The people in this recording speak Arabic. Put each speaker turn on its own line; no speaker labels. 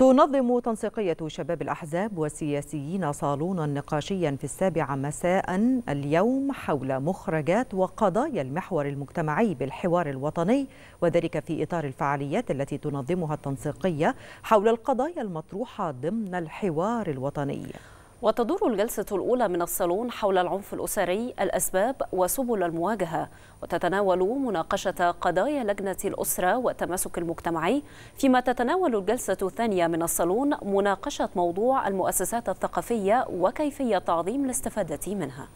تنظم تنسيقية شباب الأحزاب والسياسيين صالونا نقاشيا في السابعة مساء اليوم حول مخرجات وقضايا المحور المجتمعي بالحوار الوطني وذلك في إطار الفعاليات التي تنظمها التنسيقية حول القضايا المطروحة ضمن الحوار الوطني
وتدور الجلسة الأولى من الصالون حول العنف الأسري الأسباب وسبل المواجهة وتتناول مناقشة قضايا لجنة الأسرة والتماسك المجتمعي فيما تتناول الجلسة الثانية من الصالون مناقشة موضوع المؤسسات الثقافية وكيفية تعظيم الاستفادة منها